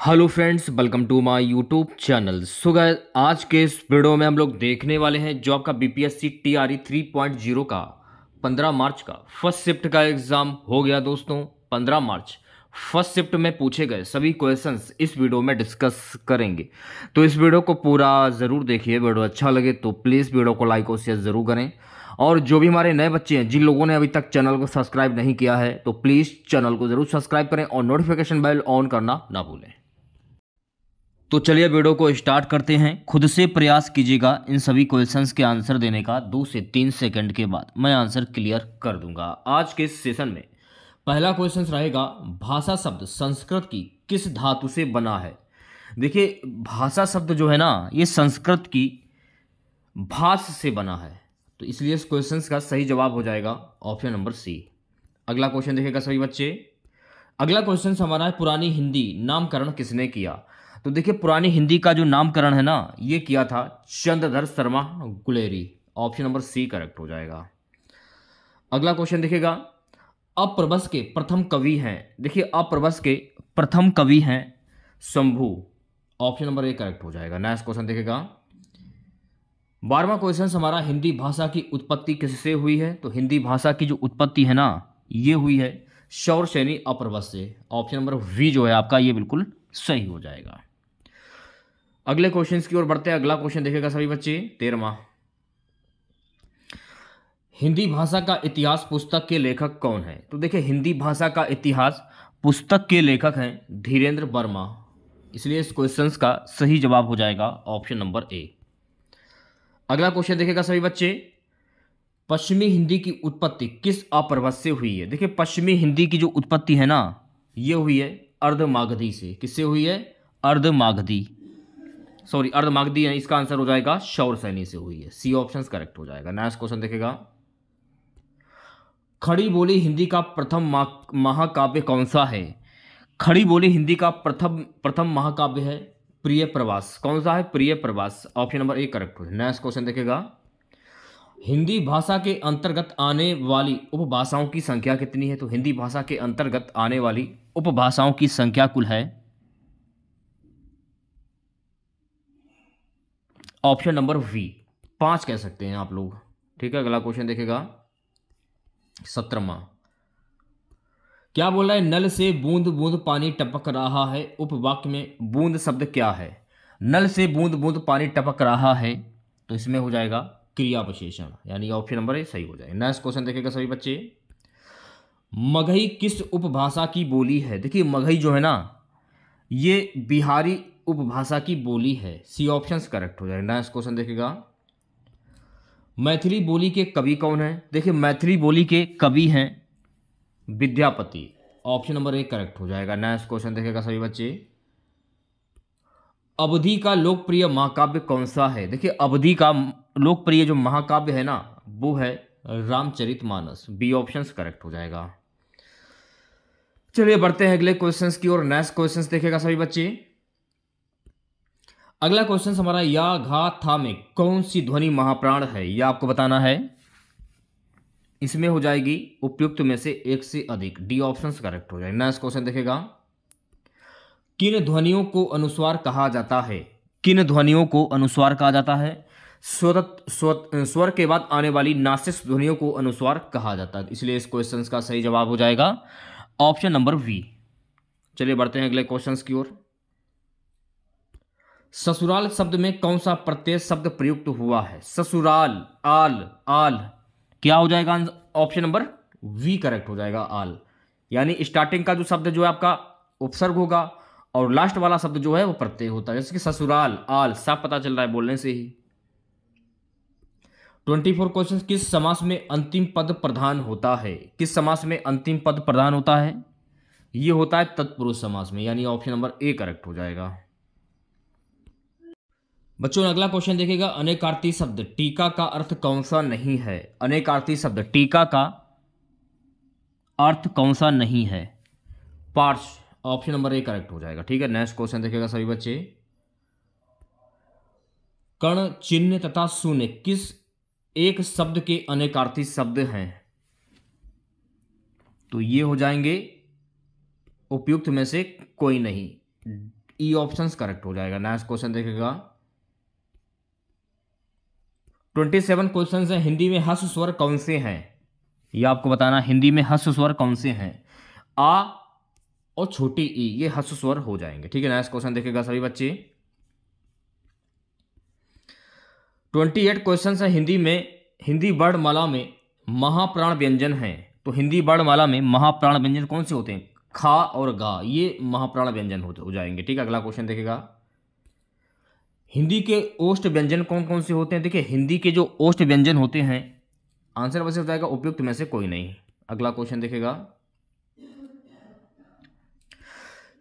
hello friends welcome to my YouTube channel so guys आज के इस वीडियो में हम लोग देखने वाले हैं जो आपका बीपीएससी टीआरई 3.0 का 15 e मार्च का फर्स्ट शिफ्ट का एग्ज़ाम हो गया दोस्तों 15 मार्च फर्स्ट शिफ्ट में पूछे गए सभी क्वेश्चंस इस वीडियो में डिस्कस करेंगे तो इस वीडियो को पूरा ज़रूर देखिए वीडियो अच्छा लगे तो प्लीज़ वीडियो को लाइक और शेयर ज़रूर करें और जो भी हमारे नए बच्चे हैं जिन लोगों ने अभी तक चैनल को सब्सक्राइब नहीं किया है तो प्लीज़ चैनल को ज़रूर सब्सक्राइब करें और नोटिफिकेशन बेल ऑन करना ना भूलें तो चलिए वीडियो को स्टार्ट करते हैं खुद से प्रयास कीजिएगा इन सभी क्वेश्चंस के आंसर देने का दो से तीन सेकंड के बाद मैं आंसर क्लियर कर दूंगा आज के सेशन में पहला क्वेश्चन रहेगा भाषा शब्द संस्कृत की किस धातु से बना है देखिए भाषा शब्द जो है ना ये संस्कृत की भाष से बना है तो इसलिए इस क्वेश्चन का सही जवाब हो जाएगा ऑप्शन नंबर सी अगला क्वेश्चन देखेगा सभी बच्चे अगला क्वेश्चन हमारा है पुरानी हिंदी नामकरण किसने किया तो देखिए पुरानी हिंदी का जो नामकरण है ना ये किया था Chandradhar Sharma Guleri option number C correct हो जाएगा अगला क्वेश्चन देखिएगा अप्रभस के प्रथम कवि हैं देखिए अप्रभस के प्रथम कवि हैं Shambhu option number A correct हो जाएगा नेक्स्ट क्वेश्चन देखिएगा बारहवा क्वेश्चन हमारा हिंदी भाषा की उत्पत्ति किससे हुई है तो हिंदी भाषा की जो उत्पत्ति है ना ये हुई है शौर सैनी अप्रवस से ऑप्शन नंबर वी जो है आपका ये बिल्कुल सही हो जाएगा अगले क्वेश्चन की ओर बढ़ते हैं अगला क्वेश्चन देखेगा सभी बच्चे तेरहवा हिंदी भाषा का इतिहास पुस्तक के लेखक कौन है तो देखिए हिंदी भाषा का इतिहास पुस्तक के लेखक हैं धीरेन्द्र वर्मा इसलिए इस क्वेश्चन का सही जवाब हो जाएगा ऑप्शन नंबर ए अगला क्वेश्चन देखेगा सभी बच्चे पश्चिमी हिंदी की उत्पत्ति किस अपर्वत से हुई है देखिए पश्चिमी हिंदी की जो उत्पत्ति है ना ये हुई है अर्धमागधी से किससे हुई है अर्धमागधी सॉरी अर्धमागधी इसका आंसर हो जाएगा शौर सैनी से हुई है सी ऑप्शन करेक्ट हो जाएगा नेक्स्ट क्वेश्चन देखेगा खड़ी बोली हिंदी का प्रथम महाकाव्य कौन सा है खड़ी बोली हिंदी का प्रथम प्रथम महाकाव्य है प्रिय प्रवास कौन सा है Priya Pravas option number A correct हो नेक्स्ट क्वेश्चन देखेगा हिंदी भाषा के अंतर्गत आने वाली उपभाषाओं की संख्या कितनी है तो हिंदी भाषा के अंतर्गत आने वाली उपभाषाओं की संख्या कुल है ऑप्शन नंबर वी पांच कह सकते हैं आप लोग ठीक है अगला क्वेश्चन देखेगा सत्रहवा क्या बोल रहा है नल से बूंद बूंद पानी टपक रहा है उपवाक्य में बूंद शब्द क्या है नल से बूंद बूंद पानी टपक रहा है तो इसमें हो जाएगा क्रिया विशेषण यानी ऑप्शन नंबर ए सही हो जाएगा नेक्स्ट क्वेश्चन देखेगा सभी बच्चे मगही किस उपभाषा की बोली है देखिए मगही जो है ना ये बिहारी उपभाषा की बोली है सी ऑप्शन करेक्ट हो जाएगा नेक्स्ट क्वेश्चन देखेगा मैथिली बोली के कवि कौन है देखिए मैथिली बोली के कवि हैं विद्यापति ऑप्शन नंबर एक करेक्ट हो जाएगा नेक्स्ट क्वेश्चन देखेगा सभी बच्चे अवधि का लोकप्रिय महाकाव्य कौन सा है देखिए अवधि का लोकप्रिय जो महाकाव्य है ना वो है Ramcharit Manas B option correct हो जाएगा चलिए बढ़ते हैं अगले क्वेश्चंस की ओर नेक्स्ट क्वेश्चंस देखेगा सभी बच्चे अगला क्वेश्चन हमारा या घा था में कौन सी ध्वनि महाप्राण है यह आपको बताना है इसमें हो जाएगी उपयुक्त में से एक से अधिक डी ऑप्शन करेक्ट हो जाएगा नेक्स्ट क्वेश्चन देखेगा किन ध्वनियों को अनुस्वार कहा जाता है किन ध्वनियों को अनुस्वार कहा जाता है स्वत स्वर के बाद आने वाली नासिस ध्वनियों को अनुस्वार कहा जाता है इसलिए इस क्वेश्चन का सही जवाब हो जाएगा ऑप्शन नंबर वी चलिए बढ़ते हैं अगले क्वेश्चन की ओर ससुराल शब्द में कौन सा प्रत्यय शब्द प्रयुक्त हुआ है ससुराल आल आल क्या हो जाएगा ऑप्शन नंबर वी करेक्ट हो जाएगा आल यानी स्टार्टिंग का जो शब्द जो है आपका उपसर्ग होगा और लास्ट वाला शब्द जो है वो प्रत्यय होता है जैसे कि ससुराल आल साफ पता चल रहा है बोलने से ही ट्वेंटी फोर क्वेश्चन किस समास में अंतिम पद प्रधान होता है किस समास में अंतिम पद प्रधान होता है ये होता है तत्पुरुष समास में यानी ऑप्शन नंबर ए करेक्ट हो जाएगा बच्चों अगला क्वेश्चन देखेगा अनेकार्थी शब्द टीका का अर्थ कौन सा नहीं है अनेकार्थी शब्द टीका का अर्थ कौन सा नहीं है पार्श ऑप्शन नंबर ए करेक्ट हो जाएगा ठीक है नेक्स्ट क्वेश्चन देखेगा सभी बच्चे कर्ण चिन्ह तथा शून्य किस एक शब्द के अनेकार्थी शब्द हैं तो ये हो जाएंगे उपयुक्त में से कोई नहीं ई ऑप्शंस करेक्ट हो जाएगा नेक्स्ट क्वेश्चन देखेगा ट्वेंटी सेवन क्वेश्चन हैं हिंदी में हस स्वर कौन से हैं ये आपको बताना हिंदी में हस स्वर कौन से हैं आ और छोटी ई ये हस्व स्वर हो जाएंगे ठीक है नेक्स्ट क्वेश्चन देखेगा सभी बच्चे ट्वेंटी एट क्वेश्चन है हिंदी में हिंदी वर्णमाला में महाप्राण व्यंजन हैं तो हिंदी वर्णमाला में महाप्राण व्यंजन कौन से होते हैं खा और गा ये महाप्राण व्यंजन हो जाएंगे ठीक है अगला क्वेश्चन देखेगा हिंदी के ओष्ट व्यंजन कौन कौन से होते हैं देखिए हिंदी के जो ओष्ट व्यंजन होते हैं आंसर वैसे हो जाएगा उपयुक्त में से कोई नहीं अगला क्वेश्चन देखेगा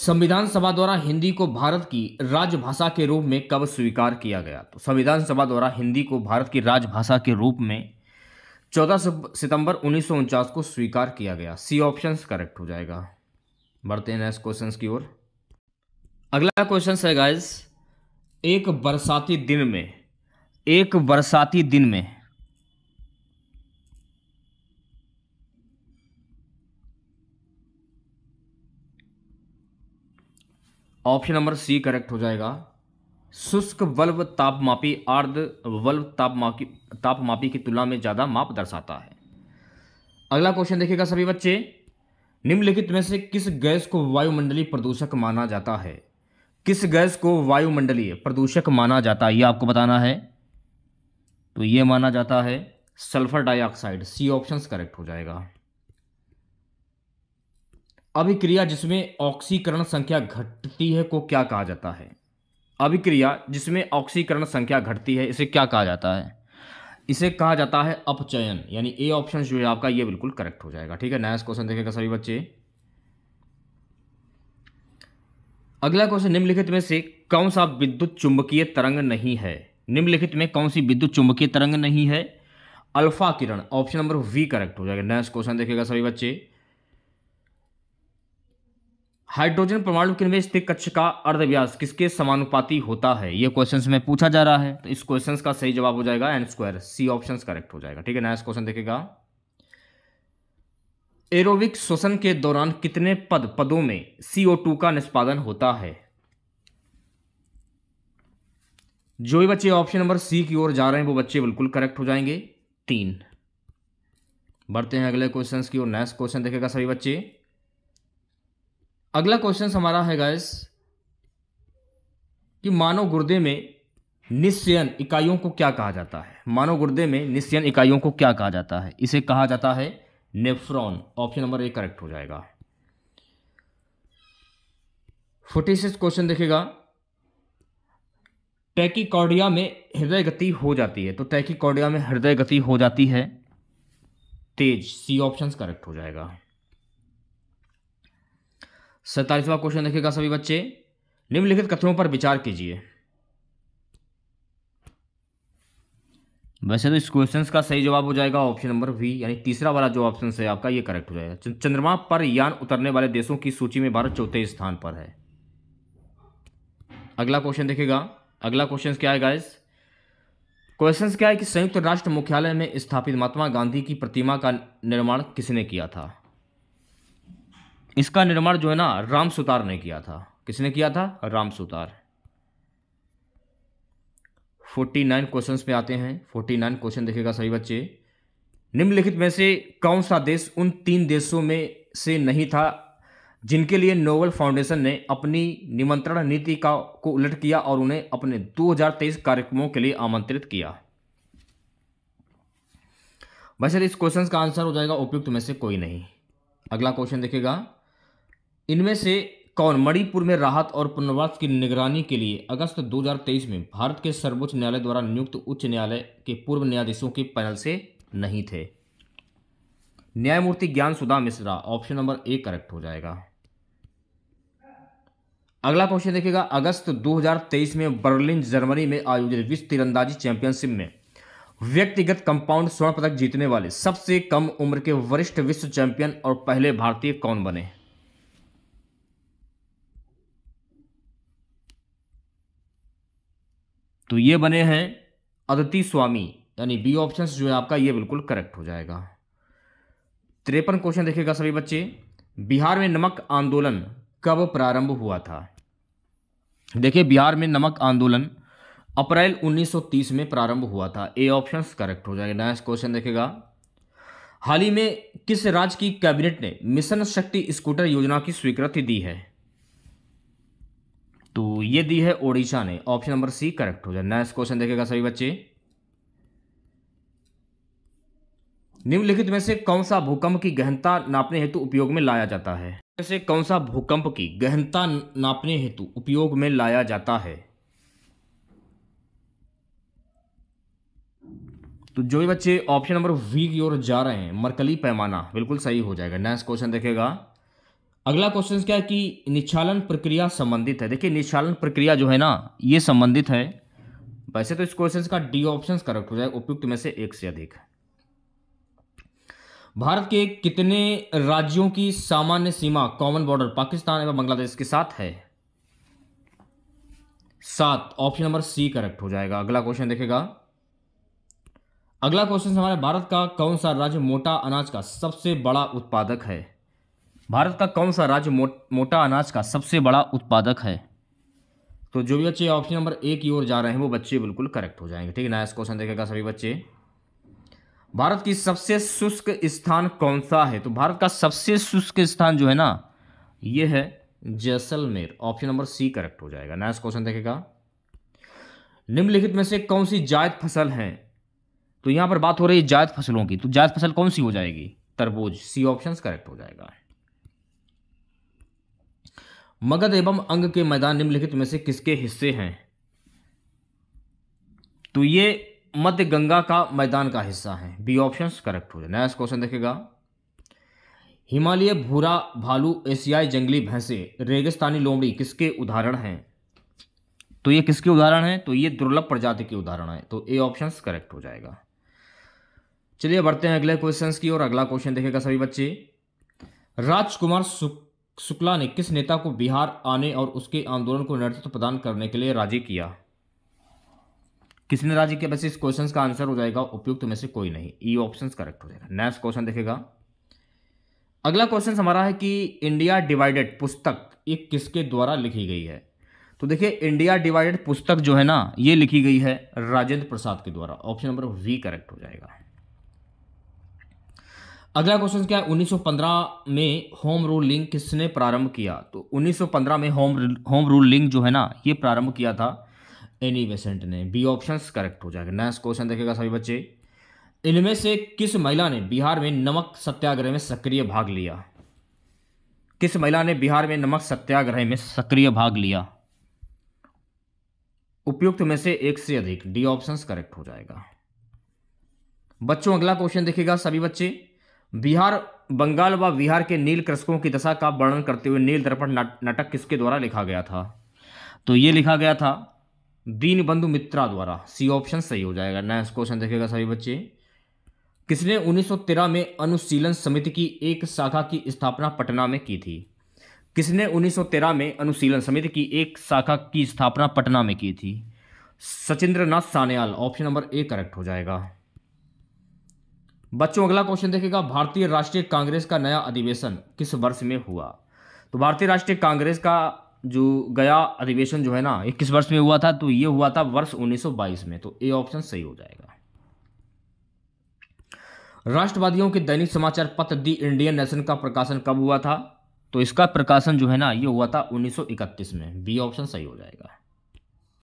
संविधान सभा द्वारा हिंदी को भारत की राजभाषा के रूप में कब स्वीकार किया गया तो संविधान सभा द्वारा हिंदी को भारत की राजभाषा के रूप में 14 सितंबर उन्नीस को स्वीकार किया गया सी ऑप्शन करेक्ट हो जाएगा बढ़ते हैं नेक्स्ट क्वेश्चन की ओर अगला क्वेश्चन है गाइस एक बरसाती दिन में एक बरसाती दिन में ऑप्शन नंबर सी करेक्ट हो जाएगा शुष्क वल्व तापमापी आर्द वल्व तापमापी तापमापी की तुलना में ज़्यादा माप दर्शाता है अगला क्वेश्चन देखिएगा सभी बच्चे निम्नलिखित में से किस गैस को वायुमंडलीय प्रदूषक माना जाता है किस गैस को वायुमंडलीय प्रदूषक माना जाता है ये आपको बताना है तो ये माना जाता है sulphur dioxide C option correct हो जाएगा अभिक्रिया जिसमें ऑक्सीकरण संख्या घटती है को क्या कहा जाता है अभिक्रिया जिसमें ऑक्सीकरण संख्या घटती है इसे क्या कहा जाता है इसे कहा जाता है अपचयन यानी ए ऑप्शन जो है आपका ये बिल्कुल करेक्ट हो जाएगा ठीक है नेक्स्ट क्वेश्चन देखेगा सभी बच्चे अगला क्वेश्चन निम्नलिखित में से कौन सा विद्युत चुंबकीय तरंग नहीं है निम्नलिखित में कौन सी विद्युत चुंबकीय तरंग नहीं है अल्फा किरण ऑप्शन नंबर वी करेक्ट हो जाएगा नेक्स्ट क्वेश्चन देखेगा सभी बच्चे हाइड्रोजन परमाणु किरण में स्थित कक्ष का अर्धव्यास किसके समानुपाती होता है यह क्वेश्चन में पूछा जा रहा है तो इस क्वेश्चन का सही जवाब हो जाएगा N square C option correct हो जाएगा ठीक है नेक्स्ट क्वेश्चन देखेगा एरोविक श्वसन के दौरान कितने पद पदों में CO2 का निष्पादन होता है जो भी बच्चे ऑप्शन नंबर सी की ओर जा रहे हैं वो बच्चे बिल्कुल करेक्ट हो जाएंगे तीन बढ़ते हैं अगले क्वेश्चन की ओर नेक्स्ट क्वेश्चन देखेगा सभी बच्चे अगला क्वेश्चन हमारा है गैस कि मानव गुर्दे में निश्चयन इकाइयों को क्या कहा जाता है मानव गुर्दे में निश्चयन इकाइयों को क्या कहा जाता है इसे कहा जाता है nephron option number A correct हो जाएगा फोर्टी सिक्स क्वेश्चन देखेगा टैकिकॉर्डिया में हृदय गति हो जाती है तो टैकीकॉर्डिया में हृदय गति हो जाती है तेज सी ऑप्शन करेक्ट हो जाएगा सैतालीसवा क्वेश्चन देखेगा सभी बच्चे निम्नलिखित कथनों पर विचार कीजिए वैसे तो इस क्वेश्चन का सही जवाब हो जाएगा ऑप्शन नंबर वी यानी तीसरा वाला जो ऑप्शन है आपका ये करेक्ट हो जाएगा चंद्रमा पर यान उतरने वाले देशों की सूची में भारत चौथे स्थान पर है अगला क्वेश्चन देखेगा अगला क्वेश्चन क्या है गाइस क्वेश्चन क्या है कि संयुक्त राष्ट्र मुख्यालय में स्थापित महात्मा गांधी की प्रतिमा का निर्माण किसने किया था इसका निर्माण जो है ना राम सुतार ने किया था किसने किया था Ram Sutar forty nine question में आते हैं फोर्टी नाइन क्वेश्चन देखेगा सही बच्चे निम्नलिखित में से कौन सा देश उन तीन देशों में से नहीं था जिनके लिए नोबल फाउंडेशन ने अपनी निमंत्रण नीति का को उलट किया और उन्हें अपने 2023 कार्यक्रमों के लिए आमंत्रित किया वैसे इस क्वेश्चन का आंसर हो जाएगा उपयुक्त में से कोई नहीं अगला क्वेश्चन देखेगा इनमें से कौन मणिपुर में राहत और पुनर्वास की निगरानी के लिए अगस्त 2023 में भारत के सर्वोच्च न्यायालय द्वारा नियुक्त उच्च न्यायालय के पूर्व न्यायाधीशों के पैनल से नहीं थे न्यायमूर्ति Gyan Sudha Mishra option number A correct हो जाएगा अगला क्वेश्चन देखिएगा अगस्त 2023 में बर्लिन जर्मनी में आयोजित विश्व तीरंदाजी चैंपियनशिप में व्यक्तिगत कंपाउंड स्वर्ण पदक जीतने वाले सबसे कम उम्र के वरिष्ठ विश्व चैंपियन और पहले भारतीय कौन बने तो ये बने हैं अदिति स्वामी यानी बी ऑप्शन जो है आपका ये बिल्कुल करेक्ट हो जाएगा त्रेपन क्वेश्चन देखेगा सभी बच्चे बिहार में नमक आंदोलन कब प्रारंभ हुआ था देखिए बिहार में नमक आंदोलन अप्रैल 1930 में प्रारंभ हुआ था ए ऑप्शंस करेक्ट हो जाएगा नेक्स्ट क्वेश्चन देखेगा हाल ही में किस राज्य की कैबिनेट ने मिशन शक्ति स्कूटर योजना की स्वीकृति दी है तो ये दी है ओडिशा ने ऑप्शन नंबर सी करेक्ट हो जाए नेक्स्ट क्वेश्चन देखेगा सभी बच्चे निम्नलिखित में से कौन सा भूकंप की गहनता नापने हेतु उपयोग में लाया जाता है से कौन सा भूकंप की गहनता नापने हेतु उपयोग में लाया जाता है तो जो भी बच्चे ऑप्शन नंबर वी की ओर जा रहे हैं मरकली पैमाना बिल्कुल सही हो जाएगा नेक्स्ट क्वेश्चन देखेगा अगला क्वेश्चन क्या है कि निचालन प्रक्रिया संबंधित है देखिए निचालन प्रक्रिया जो है ना ये संबंधित है वैसे तो इस क्वेश्चन का डी ऑप्शन करेक्ट हो जाए उपयुक्त में से एक से अधिक भारत के कितने राज्यों की सामान्य सीमा कॉमन बॉर्डर पाकिस्तान एवं बांग्लादेश के साथ है सात ऑप्शन नंबर सी करेक्ट हो जाएगा अगला क्वेश्चन देखेगा अगला क्वेश्चन हमारे भारत का कौन सा राज्य मोटा अनाज का सबसे बड़ा उत्पादक है भारत का कौन सा राज्य मो, मोटा अनाज का सबसे बड़ा उत्पादक है तो जो भी बच्चे ऑप्शन नंबर ए की ओर जा रहे हैं वो बच्चे बिल्कुल करेक्ट हो जाएंगे ठीक है नाइस क्वेश्चन देखेगा सभी बच्चे भारत की सबसे शुष्क स्थान कौन सा है तो भारत का सबसे शुष्क स्थान जो है ना ये है Jaisalmer option number C correct हो जाएगा नेक्स्ट क्वेश्चन देखेगा निम्नलिखित में से कौन सी जायद फसल है तो यहां पर बात हो रही है जायद फसलों की तो जायद फसल कौन सी हो जाएगी तरबूज सी ऑप्शन करेक्ट हो जाएगा मगध एवं अंग के मैदान निम्नलिखित में से किसके हिस्से हैं तो ये मध्य गंगा का मैदान का हिस्सा है बी ऑप्शन करेक्ट हो जाए नेक्स्ट क्वेश्चन देखेगा हिमालय भूरा भालू एशियाई जंगली भैंसे रेगिस्तानी लोमड़ी किसके उदाहरण हैं तो ये किसके उदाहरण हैं तो ये दुर्लभ प्रजाति के उदाहरण है तो ए ऑप्शन करेक्ट हो जाएगा चलिए बढ़ते हैं अगले क्वेश्चन की और अगला क्वेश्चन देखेगा सभी बच्चे राजकुमार सुख शुक्ला ने किस नेता को बिहार आने और उसके आंदोलन को नेतृत्व प्रदान करने के लिए राजी किया किसने राजी किया वैसे इस क्वेश्चन का आंसर हो जाएगा उपयुक्त में से कोई नहीं ई ऑप्शन करेक्ट हो जाएगा नेक्स्ट क्वेश्चन देखेगा अगला क्वेश्चन हमारा है कि इंडिया डिवाइडेड पुस्तक ये किसके द्वारा लिखी गई है तो देखिए इंडिया डिवाइडेड पुस्तक जो है ना ये लिखी गई है राजेंद्र प्रसाद के द्वारा ऑप्शन नंबर वी करेक्ट हो जाएगा अगला क्वेश्चन क्या है 1915 में होम रूल लिंग किसने प्रारंभ किया तो 1915 में होम होम रूल लिंग जो है ना ये प्रारंभ किया था एनी बेसेंट ने बी ऑप्शन करेक्ट हो जाएगा नेक्स्ट क्वेश्चन देखेगा सभी बच्चे इनमें से किस महिला ने बिहार में नमक सत्याग्रह में सक्रिय भाग लिया किस महिला ने बिहार में नमक सत्याग्रह में सक्रिय भाग लिया उपयुक्त में से एक से अधिक डी ऑप्शन करेक्ट हो जाएगा बच्चों अगला क्वेश्चन देखेगा सभी बच्चे बिहार बंगाल व बिहार के नील कृषकों की दशा का वर्णन करते हुए नील दर्पण नाटक किसके द्वारा लिखा गया था तो ये लिखा गया था दीन बंधु मित्रा द्वारा सी ऑप्शन सही हो जाएगा नेक्स्ट क्वेश्चन देखेगा सभी बच्चे किसने 1913 में अनुशीलन समिति की एक शाखा की स्थापना पटना में की थी किसने 1913 में अनुशीलन समिति की एक शाखा की स्थापना पटना में की थी Sachindranath Sanyal option number A correct हो जाएगा बच्चों अगला क्वेश्चन देखेगा भारतीय राष्ट्रीय कांग्रेस का नया अधिवेशन किस वर्ष में हुआ तो भारतीय राष्ट्रीय कांग्रेस का जो गया अधिवेशन जो है ना ये किस वर्ष में हुआ था तो ये हुआ था वर्ष 1922 में तो ए ऑप्शन सही हो जाएगा राष्ट्रवादियों के दैनिक समाचार पत्र दी इंडियन नेशन का प्रकाशन कब हुआ था तो इसका प्रकाशन जो है ना ये हुआ था 1931 में बी ऑप्शन सही हो जाएगा